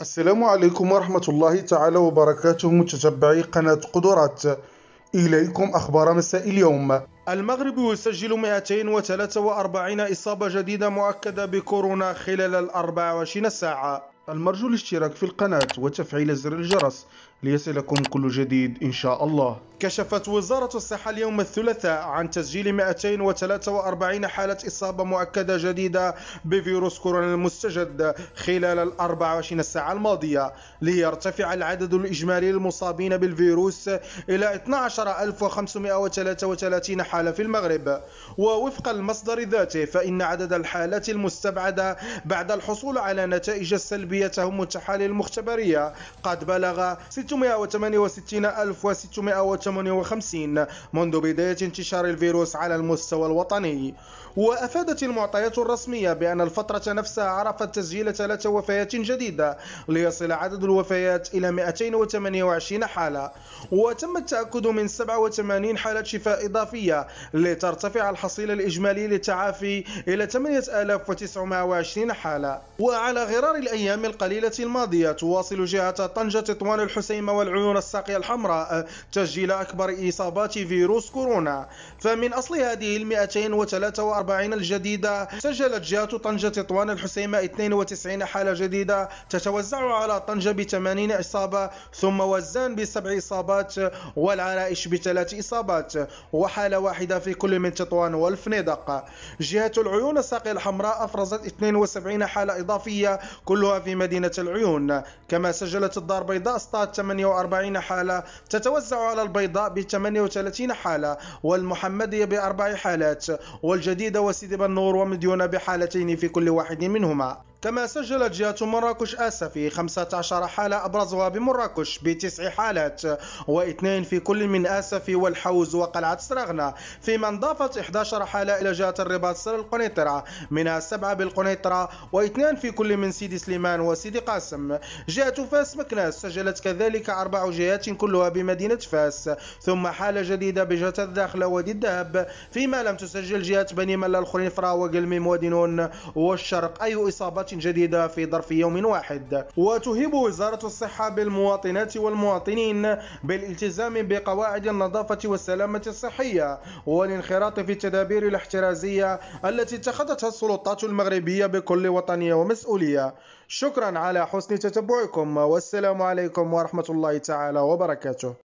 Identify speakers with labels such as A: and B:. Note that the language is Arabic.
A: السلام عليكم ورحمة الله تعالى وبركاته متتبعي قناة قدرات إليكم أخبار مساء اليوم المغرب يسجل 243 إصابة جديدة مؤكدة بكورونا خلال ال 24 ساعة المرجو الاشتراك في القناة وتفعيل زر الجرس ليصلكم كل جديد إن شاء الله كشفت وزارة الصحة اليوم الثلاثاء عن تسجيل 243 حالة إصابة مؤكدة جديدة بفيروس كورونا المستجد خلال ال 24 ساعة الماضية ليرتفع العدد الإجمالي للمصابين بالفيروس إلى 12533 حالة في المغرب ووفق المصدر ذاته فإن عدد الحالات المستبعدة بعد الحصول على نتائج سلبية تهم التحاليل المختبرية قد بلغ 6 668658 منذ بداية انتشار الفيروس على المستوى الوطني وأفادت المعطيات الرسمية بأن الفترة نفسها عرفت تسجيل ثلاث وفيات جديدة ليصل عدد الوفيات إلى 228 حالة وتم التأكد من 87 حالة شفاء إضافية لترتفع الحصيلة الإجمالي للتعافي إلى 8920 حالة وعلى غرار الأيام القليلة الماضية تواصل جهة طنجة تطوان الحسين الشتيمة والعيون الساقية الحمراء أه، تسجيل أكبر إصابات فيروس كورونا فمن أصل هذه ال 243 الجديدة سجلت جهة طنجة تطوان الحسيمة 92 حالة جديدة تتوزع على طنجة ب 80 إصابة ثم وزان بسبع إصابات والعرائش بثلاث إصابات وحالة واحدة في كل من تطوان والفنيدق جهة العيون الساقية الحمراء أفرزت 72 حالة إضافية كلها في مدينة العيون كما سجلت الدار البيضاء 48 حالة تتوزع على البيضاء ب 38 حالة والمحمدية بأربع حالات والجديدة وسيدي بنور ومديونة بحالتين في كل واحد منهما كما سجلت جهة مراكش آسا في 15 حالة أبرزها بمراكش بتسع حالات واثنين في كل من آسفي والحوز وقلعة سراغنا فيما انضافت 11 حالة إلى جهة الرباط سر القنيطرة منها سبعة بالقنيطرة واثنين في كل من سيدي سليمان وسيدي قاسم جهة فاس مكناس سجلت كذلك أربع جهات كلها بمدينة فاس ثم حالة جديدة بجهة الداخلة وادي الذهب فيما لم تسجل جهة بني ملا الخنيفرة وقلميم ودينون والشرق أي إصابة جديدة في ظرف يوم واحد وتهيب وزارة الصحة بالمواطنات والمواطنين بالالتزام بقواعد النظافة والسلامة الصحية والانخراط في التدابير الاحترازية التي اتخذتها السلطات المغربية بكل وطنية ومسؤولية شكرا على حسن تتبعكم والسلام عليكم ورحمة الله تعالى وبركاته